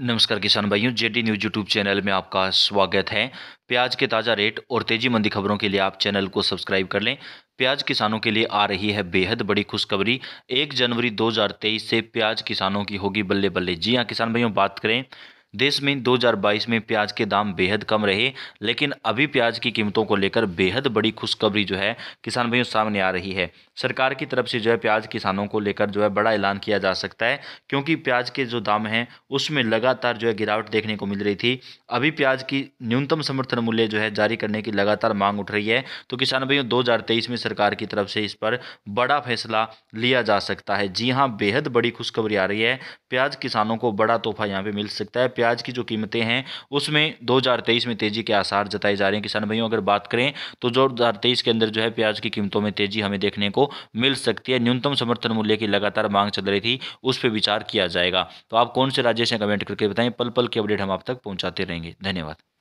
नमस्कार किसान भाइयों जेडी न्यूज यूट्यूब चैनल में आपका स्वागत है प्याज के ताज़ा रेट और तेजी मंदी खबरों के लिए आप चैनल को सब्सक्राइब कर लें प्याज किसानों के लिए आ रही है बेहद बड़ी खुशखबरी एक जनवरी 2023 से प्याज किसानों की होगी बल्ले बल्ले जी हाँ किसान भाइयों बात करें देश में 2022 में प्याज के दाम बेहद कम रहे लेकिन अभी प्याज की कीमतों को लेकर बेहद बड़ी खुशखबरी जो है किसान भाइयों सामने आ रही है सरकार की तरफ से जो है प्याज किसानों को लेकर जो है बड़ा ऐलान किया जा सकता है क्योंकि प्याज के जो दाम हैं उसमें लगातार जो है गिरावट देखने को मिल रही थी अभी प्याज की न्यूनतम समर्थन मूल्य जो है जारी करने की लगातार मांग उठ रही है तो किसान भाइयों दो में सरकार की तरफ से इस पर बड़ा फैसला लिया जा सकता है जी हाँ बेहद बड़ी खुशखबरी आ रही है प्याज किसानों को बड़ा तोहफा यहाँ पे मिल सकता है प्याज की जो कीमतें हैं उसमें 2023 में तेज़ी के आसार जताए जा रहे हैं किसान भाइयों अगर बात करें तो दो के अंदर जो है प्याज की कीमतों में तेज़ी हमें देखने को मिल सकती है न्यूनतम समर्थन मूल्य की लगातार मांग चल रही थी उस पर विचार किया जाएगा तो आप कौन से राज्य से कमेंट करके बताएं पल पल की अपडेट हम आप तक पहुंचाते रहेंगे धन्यवाद